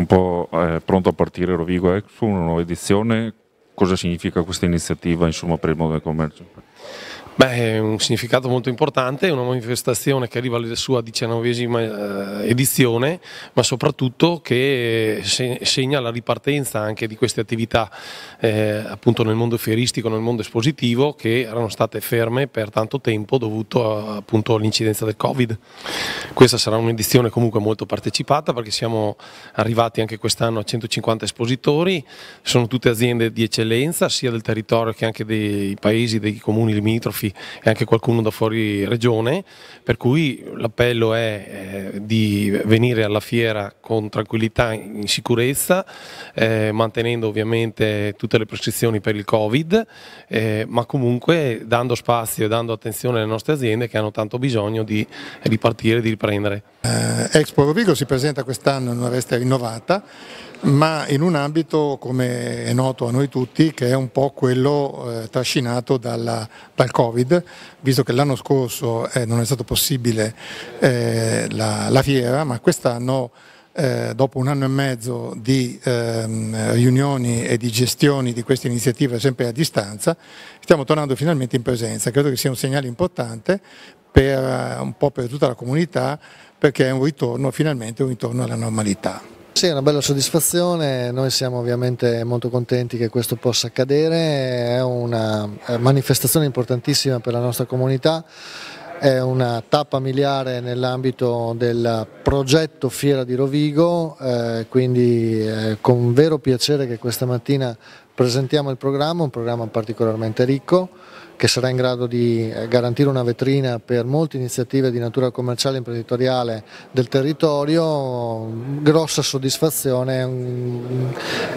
un po' eh, pronto a partire Rovigo Expo, una nuova edizione cosa significa questa iniziativa insomma, per il mondo del commercio? Beh, è un significato molto importante, è una manifestazione che arriva alla sua diciannovesima eh, edizione, ma soprattutto che eh, segna la ripartenza anche di queste attività eh, appunto nel mondo fieristico, nel mondo espositivo, che erano state ferme per tanto tempo dovuto appunto all'incidenza del Covid. Questa sarà un'edizione comunque molto partecipata perché siamo arrivati anche quest'anno a 150 espositori, sono tutte aziende di eccellenza eccellenza sia del territorio che anche dei paesi, dei comuni limitrofi e anche qualcuno da fuori regione, per cui l'appello è eh, di venire alla fiera con tranquillità, in sicurezza, eh, mantenendo ovviamente tutte le prescrizioni per il Covid, eh, ma comunque dando spazio e dando attenzione alle nostre aziende che hanno tanto bisogno di ripartire, di riprendere. Eh, Expo Rovigo si presenta quest'anno in una veste rinnovata ma in un ambito, come è noto a noi tutti, che è un po' quello eh, trascinato dalla, dal Covid, visto che l'anno scorso eh, non è stato possibile eh, la, la, fiera, ma quest'anno, eh, dopo un anno e mezzo di ehm, riunioni e di gestioni di queste iniziative sempre a distanza, stiamo tornando finalmente in presenza. Credo che sia un segnale importante per, eh, un po' per tutta la comunità perché è un ritorno, finalmente un ritorno alla normalità. Sì, è una bella soddisfazione, noi siamo ovviamente molto contenti che questo possa accadere, è una eh, manifestazione importantissima per la nostra comunità, è una tappa miliare nell'ambito del progetto Fiera di Rovigo, eh, quindi eh, con vero piacere che questa mattina presentiamo il programma, un programma particolarmente ricco, che sarà in grado di eh, garantire una vetrina per molte iniziative di natura commerciale e imprenditoriale del territorio, grossa soddisfazione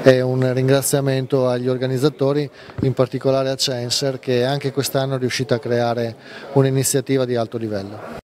e un ringraziamento agli organizzatori, in particolare a Censer che anche quest'anno è riuscita a creare un'iniziativa di alto livello.